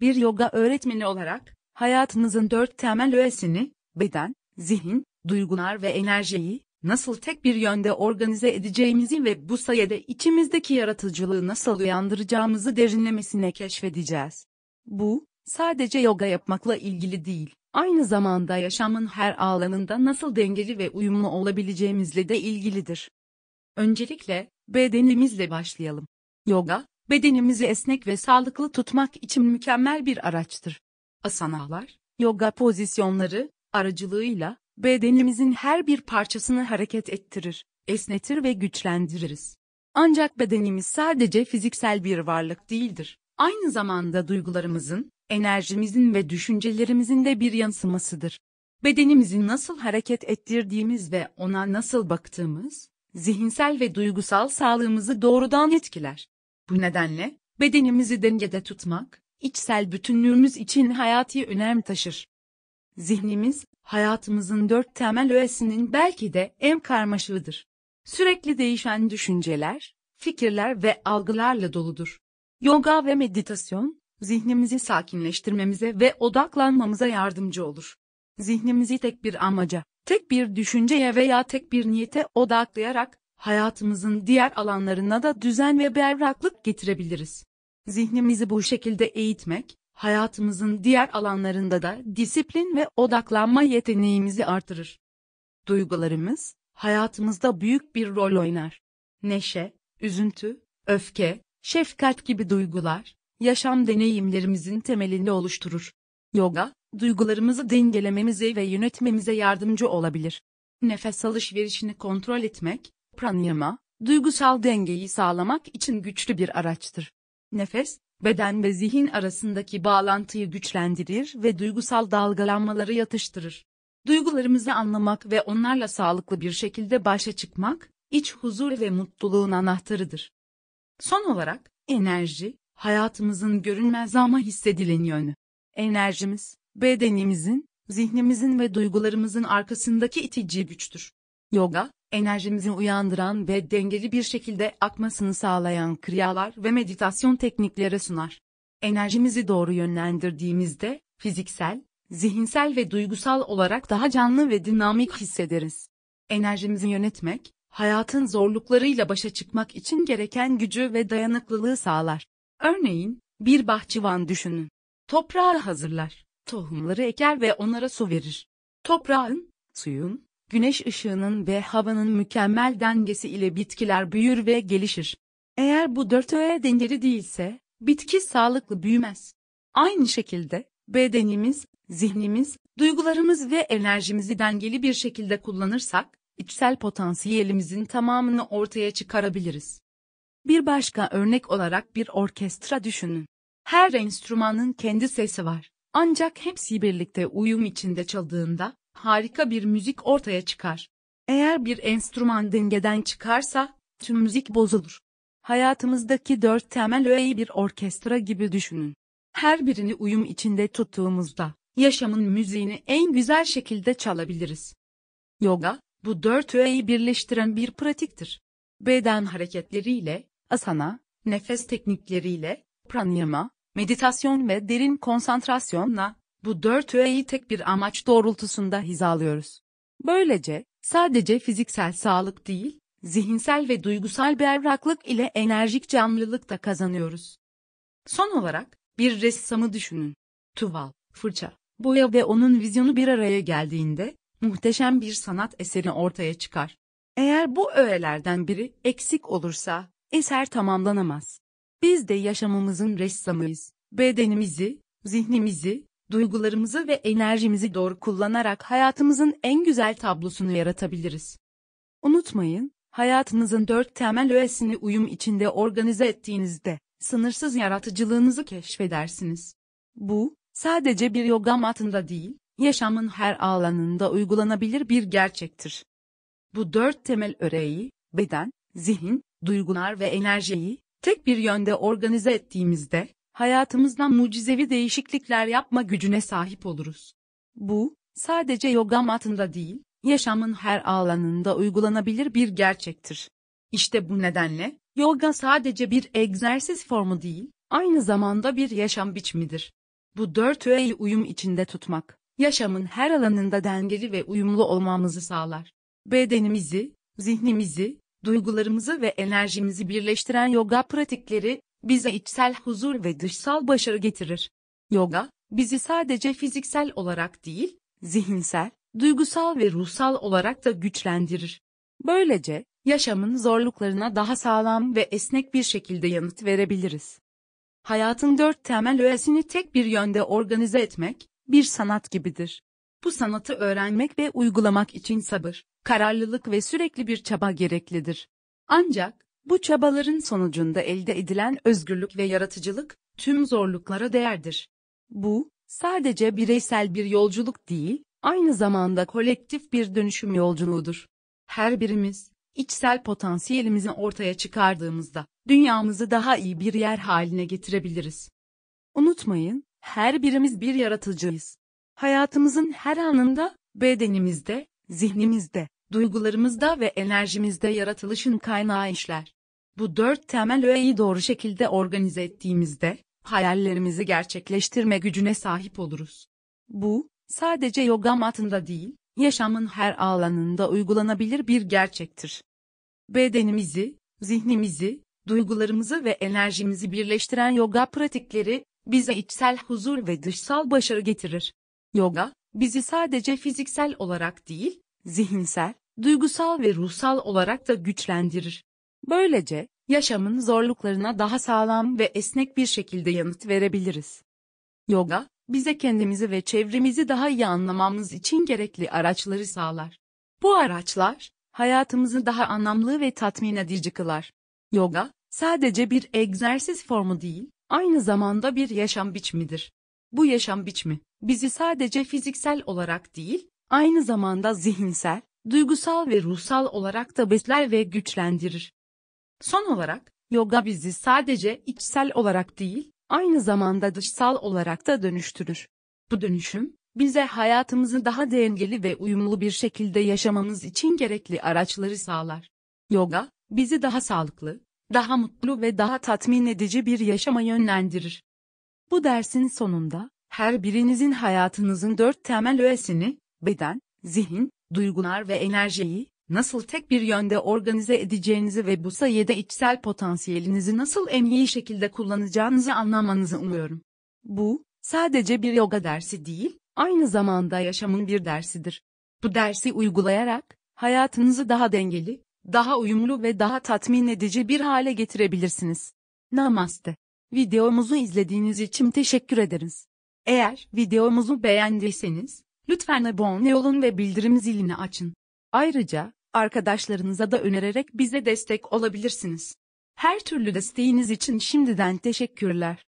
Bir yoga öğretmeni olarak, hayatınızın dört temel öğesini, beden, zihin, duygular ve enerjiyi, nasıl tek bir yönde organize edeceğimizi ve bu sayede içimizdeki yaratıcılığı nasıl uyandıracağımızı derinlemesine keşfedeceğiz. Bu, sadece yoga yapmakla ilgili değil, aynı zamanda yaşamın her alanında nasıl dengeli ve uyumlu olabileceğimizle de ilgilidir. Öncelikle, bedenimizle başlayalım. Yoga, bedenimizi esnek ve sağlıklı tutmak için mükemmel bir araçtır. Asanalar, yoga pozisyonları aracılığıyla bedenimizin her bir parçasını hareket ettirir, esnetir ve güçlendiririz. Ancak bedenimiz sadece fiziksel bir varlık değildir. Aynı zamanda duygularımızın, enerjimizin ve düşüncelerimizin de bir yansımasıdır. Bedenimizi nasıl hareket ettirdiğimiz ve ona nasıl baktığımız, zihinsel ve duygusal sağlığımızı doğrudan etkiler. Bu nedenle, bedenimizi dengede tutmak, içsel bütünlüğümüz için hayati önem taşır. Zihnimiz, hayatımızın dört temel öğesinin belki de en karmaşığıdır. Sürekli değişen düşünceler, fikirler ve algılarla doludur. Yoga ve meditasyon, zihnimizi sakinleştirmemize ve odaklanmamıza yardımcı olur. Zihnimizi tek bir amaca, tek bir düşünceye veya tek bir niyete odaklayarak hayatımızın diğer alanlarına da düzen ve berraklık getirebiliriz. Zihnimizi bu şekilde eğitmek, hayatımızın diğer alanlarında da disiplin ve odaklanma yeteneğimizi artırır. Duygularımız, hayatımızda büyük bir rol oynar. Neşe, üzüntü, öfke, şefkat gibi duygular, yaşam deneyimlerimizin temelini oluşturur. Yoga, duygularımızı dengelememize ve yönetmemize yardımcı olabilir. Nefes alışverişini kontrol etmek, Pranyama, duygusal dengeyi sağlamak için güçlü bir araçtır. Nefes, beden ve zihin arasındaki bağlantıyı güçlendirir ve duygusal dalgalanmaları yatıştırır. Duygularımızı anlamak ve onlarla sağlıklı bir şekilde başa çıkmak, iç huzur ve mutluluğun anahtarıdır. Son olarak, enerji, hayatımızın görünmez ama hissedilen yönü. Enerjimiz, bedenimizin, zihnimizin ve duygularımızın arkasındaki itici güçtür. Yoga, enerjimizi uyandıran ve dengeli bir şekilde akmasını sağlayan kriyalar ve meditasyon teknikleri sunar. Enerjimizi doğru yönlendirdiğimizde fiziksel, zihinsel ve duygusal olarak daha canlı ve dinamik hissederiz. Enerjimizi yönetmek, hayatın zorluklarıyla başa çıkmak için gereken gücü ve dayanıklılığı sağlar. Örneğin, bir bahçıvan düşünün. Toprağı hazırlar, tohumları eker ve onlara su verir. Toprağın, suyun, güneş ışığının ve havanın mükemmel dengesi ile bitkiler büyür ve gelişir. Eğer bu dört öğe dengeli değilse, bitki sağlıklı büyümez. Aynı şekilde, bedenimiz, zihnimiz, duygularımız ve enerjimizi dengeli bir şekilde kullanırsak, içsel potansiyelimizin tamamını ortaya çıkarabiliriz. Bir başka örnek olarak bir orkestra düşünün. Her enstrümanın kendi sesi var. Ancak hepsi birlikte uyum içinde çaldığında harika bir müzik ortaya çıkar. Eğer bir enstrüman dengeden çıkarsa, tüm müzik bozulur. Hayatımızdaki dört temel öğeyi bir orkestra gibi düşünün. Her birini uyum içinde tuttuğumuzda, yaşamın müziğini en güzel şekilde çalabiliriz. Yoga, bu dört öğeyi birleştiren bir pratiktir. Beden hareketleriyle, asana, nefes teknikleriyle, pranayama, meditasyon ve derin konsantrasyonla bu dört öğeyi tek bir amaç doğrultusunda hizalıyoruz. Böylece, sadece fiziksel sağlık değil, zihinsel ve duygusal berraklık ile enerjik canlılık da kazanıyoruz. Son olarak, bir ressamı düşünün. Tuval, fırça, boya ve onun vizyonu bir araya geldiğinde, muhteşem bir sanat eseri ortaya çıkar. Eğer bu öğelerden biri eksik olursa, eser tamamlanamaz. Biz de yaşamımızın ressamıyız. Bedenimizi, zihnimizi, duygularımızı ve enerjimizi doğru kullanarak hayatımızın en güzel tablosunu yaratabiliriz. Unutmayın, hayatınızın dört temel öğesini uyum içinde organize ettiğinizde, sınırsız yaratıcılığınızı keşfedersiniz. Bu, sadece bir yoga matında değil, yaşamın her alanında uygulanabilir bir gerçektir. Bu dört temel öreyi, beden, zihin, duygular ve enerjiyi, tek bir yönde organize ettiğimizde, hayatımızda mucizevi değişiklikler yapma gücüne sahip oluruz. Bu, sadece yoga matında değil, yaşamın her alanında uygulanabilir bir gerçektir. İşte bu nedenle, yoga sadece bir egzersiz formu değil, aynı zamanda bir yaşam biçimidir. Bu dört öğeyi uyum içinde tutmak, yaşamın her alanında dengeli ve uyumlu olmamızı sağlar. Bedenimizi, zihnimizi, duygularımızı ve enerjimizi birleştiren yoga pratikleri, bize içsel huzur ve dışsal başarı getirir. Yoga, bizi sadece fiziksel olarak değil, zihinsel, duygusal ve ruhsal olarak da güçlendirir. Böylece, yaşamın zorluklarına daha sağlam ve esnek bir şekilde yanıt verebiliriz. Hayatın dört temel öğesini tek bir yönde organize etmek, bir sanat gibidir. Bu sanatı öğrenmek ve uygulamak için sabır, kararlılık ve sürekli bir çaba gereklidir. Ancak, bu çabaların sonucunda elde edilen özgürlük ve yaratıcılık, tüm zorluklara değerdir. Bu, sadece bireysel bir yolculuk değil, aynı zamanda kolektif bir dönüşüm yolculuğudur. Her birimiz, içsel potansiyelimizi ortaya çıkardığımızda, dünyamızı daha iyi bir yer haline getirebiliriz. Unutmayın, her birimiz bir yaratıcıyız. Hayatımızın her anında, bedenimizde, zihnimizde, duygularımızda ve enerjimizde yaratılışın kaynağı işler. Bu dört temel öğeyi doğru şekilde organize ettiğimizde, hayallerimizi gerçekleştirme gücüne sahip oluruz. Bu, sadece yoga matında değil, yaşamın her alanında uygulanabilir bir gerçektir. Bedenimizi, zihnimizi, duygularımızı ve enerjimizi birleştiren yoga pratikleri, bize içsel huzur ve dışsal başarı getirir. Yoga, bizi sadece fiziksel olarak değil, zihinsel, duygusal ve ruhsal olarak da güçlendirir. Böylece, yaşamın zorluklarına daha sağlam ve esnek bir şekilde yanıt verebiliriz. Yoga, bize kendimizi ve çevremizi daha iyi anlamamız için gerekli araçları sağlar. Bu araçlar, hayatımızı daha anlamlı ve tatmin edici kılar. Yoga, sadece bir egzersiz formu değil, aynı zamanda bir yaşam biçimidir. Bu yaşam biçimi, bizi sadece fiziksel olarak değil, aynı zamanda zihinsel, duygusal ve ruhsal olarak da besler ve güçlendirir. Son olarak, yoga bizi sadece içsel olarak değil, aynı zamanda dışsal olarak da dönüştürür. Bu dönüşüm, bize hayatımızı daha dengeli ve uyumlu bir şekilde yaşamamız için gerekli araçları sağlar. Yoga, bizi daha sağlıklı, daha mutlu ve daha tatmin edici bir yaşama yönlendirir. Bu dersin sonunda, her birinizin hayatınızın dört temel öğesini, beden, zihin, duygular ve enerjiyi, nasıl tek bir yönde organize edeceğinizi ve bu sayede içsel potansiyelinizi nasıl en iyi şekilde kullanacağınızı anlamanızı umuyorum. Bu, sadece bir yoga dersi değil, aynı zamanda yaşamın bir dersidir. Bu dersi uygulayarak, hayatınızı daha dengeli, daha uyumlu ve daha tatmin edici bir hale getirebilirsiniz. Namaste. Videomuzu izlediğiniz için teşekkür ederiz. Eğer videomuzu beğendiyseniz, lütfen abone olun ve bildirim zilini açın. Ayrıca, Arkadaşlarınıza da önererek bize destek olabilirsiniz. Her türlü desteğiniz için şimdiden teşekkürler.